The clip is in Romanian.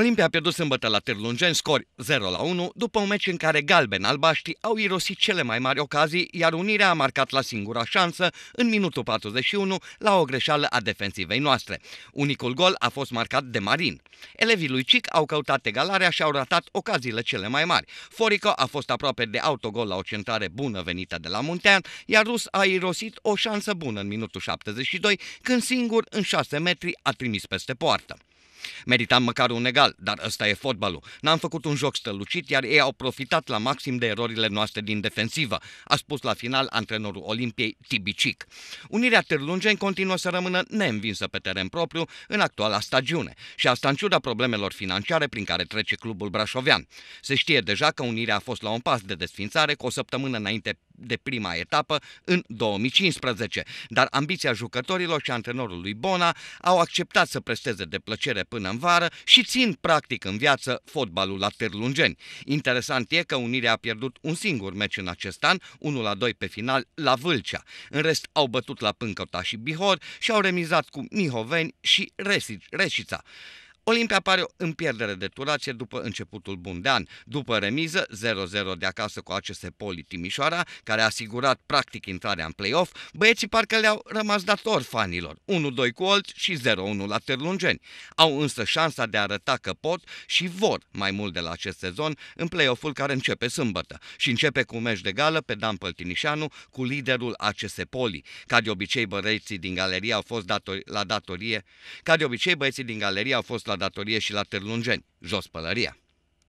Olimpia a pierdut sâmbătă la Târlungeni scori 0 la 1 după un meci în care galben-albaștrii au irosit cele mai mari ocazii, iar Unirea a marcat la singura șansă în minutul 41 la o greșeală a defensivei noastre. Unicul gol a fost marcat de Marin. Elevii lui Cic au căutat egalarea și au ratat ocaziile cele mai mari. Forico a fost aproape de autogol la o centrare bună venită de la Muntean, iar Rus a irosit o șansă bună în minutul 72, când singur în 6 metri a trimis peste poartă. Meritam măcar un egal, dar ăsta e fotbalul. N-am făcut un joc strălucit, iar ei au profitat la maxim de erorile noastre din defensivă, a spus la final antrenorul Olimpiei Tibicic. Unirea Târlungeni continuă să rămână neînvinsă pe teren propriu în actuala stagiune și asta în ciuda problemelor financiare prin care trece clubul brașovean. Se știe deja că Unirea a fost la un pas de desfințare cu o săptămână înainte de prima etapă în 2015, dar ambiția jucătorilor și antrenorului Bona au acceptat să presteze de plăcere până în vară și țin practic în viață fotbalul la Târlungeni. Interesant e că Unirea a pierdut un singur meci în acest an, 1-2 pe final la Vâlcea. În rest au bătut la Pâncăta și Bihor și au remizat cu Mihoveni și Resici, Reșița. Olimpia pare în pierdere de turace după începutul bun de an. După remiză 0-0 de acasă cu aceste poli Timișoara, care a asigurat practic intrarea în play-off, băieții parcă le-au rămas dator fanilor, 1-2 cu Olt și 0-1 la Terlungeni. Au însă șansa de a arăta că pot și vor mai mult de la acest sezon în play-off-ul care începe sâmbătă și începe cu un meci de gală pe Dan Păltinișanu cu liderul ACS Poli. Ca de obicei, băieții din galerie au fost datori, la datorie, ca de obicei, băieții din galerie au fost la datorie și la târlungeni. Jos pălăria!